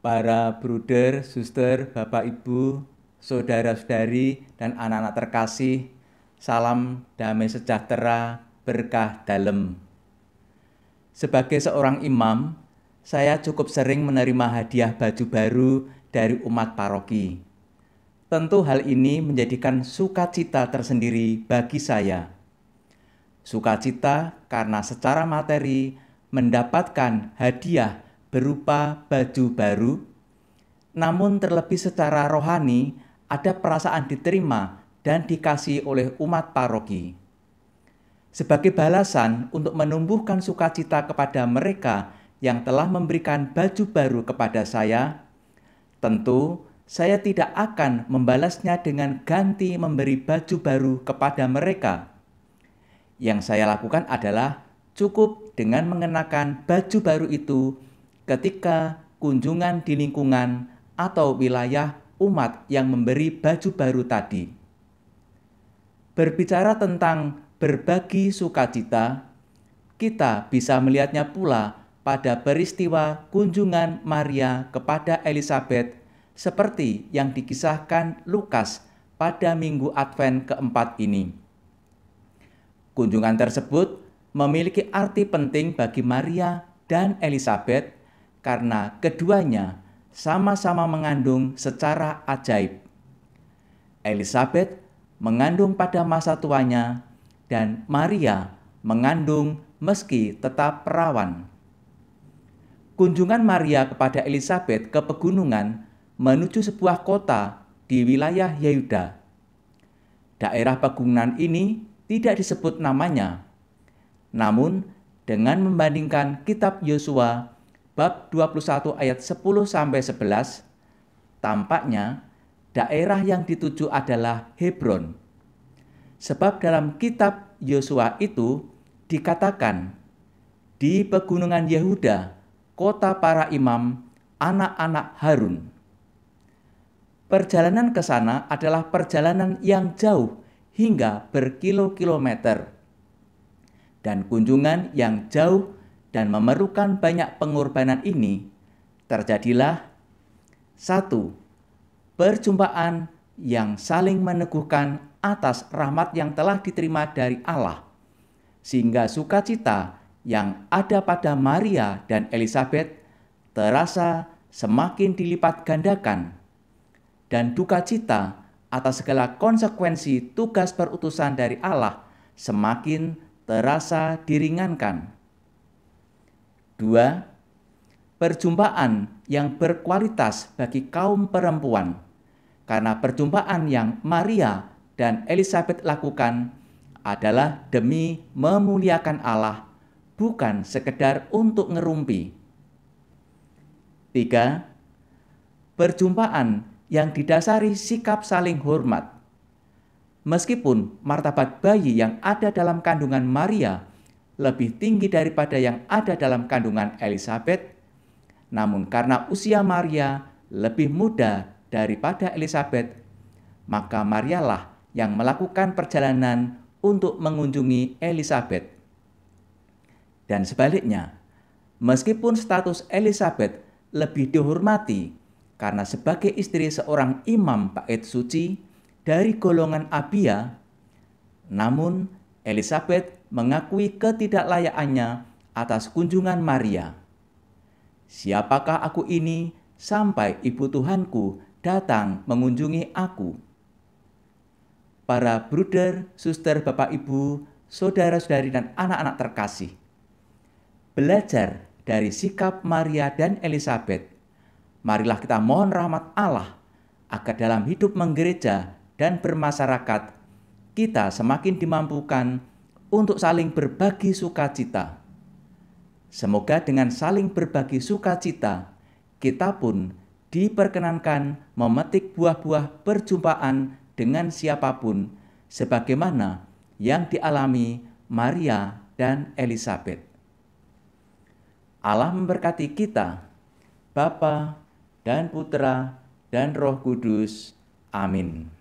para bruder, suster, bapak ibu, saudara-saudari, dan anak-anak terkasih, salam damai sejahtera, berkah dalam. Sebagai seorang imam, saya cukup sering menerima hadiah baju baru dari umat paroki. Tentu hal ini menjadikan sukacita tersendiri bagi saya. Sukacita karena secara materi mendapatkan hadiah berupa baju baru, namun terlebih secara rohani ada perasaan diterima dan dikasih oleh umat paroki. Sebagai balasan untuk menumbuhkan sukacita kepada mereka yang telah memberikan baju baru kepada saya, tentu saya tidak akan membalasnya dengan ganti memberi baju baru kepada mereka. Yang saya lakukan adalah cukup dengan mengenakan baju baru itu ketika kunjungan di lingkungan atau wilayah umat yang memberi baju baru tadi. Berbicara tentang berbagi sukacita, kita bisa melihatnya pula pada peristiwa kunjungan Maria kepada Elizabeth seperti yang dikisahkan Lukas pada minggu Advent keempat ini. Kunjungan tersebut memiliki arti penting bagi Maria dan Elizabeth karena keduanya sama-sama mengandung secara ajaib. Elizabeth mengandung pada masa tuanya dan Maria mengandung meski tetap perawan. Kunjungan Maria kepada Elizabeth ke pegunungan menuju sebuah kota di wilayah Yehuda. Daerah pegunungan ini tidak disebut namanya. Namun, dengan membandingkan kitab Yosua bab 21 ayat 10 sampai 11 tampaknya daerah yang dituju adalah Hebron. Sebab dalam kitab Yosua itu dikatakan di pegunungan Yehuda, kota para imam, anak-anak Harun. Perjalanan ke sana adalah perjalanan yang jauh hingga berkilo-kilometer dan kunjungan yang jauh dan memerlukan banyak pengorbanan ini, terjadilah satu perjumpaan yang saling meneguhkan atas rahmat yang telah diterima dari Allah, sehingga sukacita yang ada pada Maria dan Elizabeth terasa semakin dilipat gandakan, dan duka cita atas segala konsekuensi tugas perutusan dari Allah semakin terasa diringankan. Dua, perjumpaan yang berkualitas bagi kaum perempuan. Karena perjumpaan yang Maria dan Elizabeth lakukan adalah demi memuliakan Allah, bukan sekedar untuk ngerumpi. Tiga, perjumpaan yang didasari sikap saling hormat. Meskipun martabat bayi yang ada dalam kandungan Maria lebih tinggi daripada yang ada dalam kandungan Elizabeth, namun karena usia Maria lebih muda daripada Elizabeth, maka Marialah yang melakukan perjalanan untuk mengunjungi Elizabeth. Dan sebaliknya, meskipun status Elizabeth lebih dihormati karena sebagai istri seorang imam bait suci dari golongan Abia, namun Elizabeth mengakui ketidaklayaannya atas kunjungan Maria. Siapakah aku ini sampai ibu Tuhanku datang mengunjungi aku? Para bruder, suster, bapak, ibu, saudara-saudari, dan anak-anak terkasih. Belajar dari sikap Maria dan Elizabeth, marilah kita mohon rahmat Allah agar dalam hidup menggereja dan bermasyarakat, kita semakin dimampukan untuk saling berbagi sukacita. Semoga dengan saling berbagi sukacita, kita pun diperkenankan memetik buah-buah perjumpaan dengan siapapun, sebagaimana yang dialami Maria dan Elizabeth. Allah memberkati kita, Bapa dan Putra dan Roh Kudus. Amin.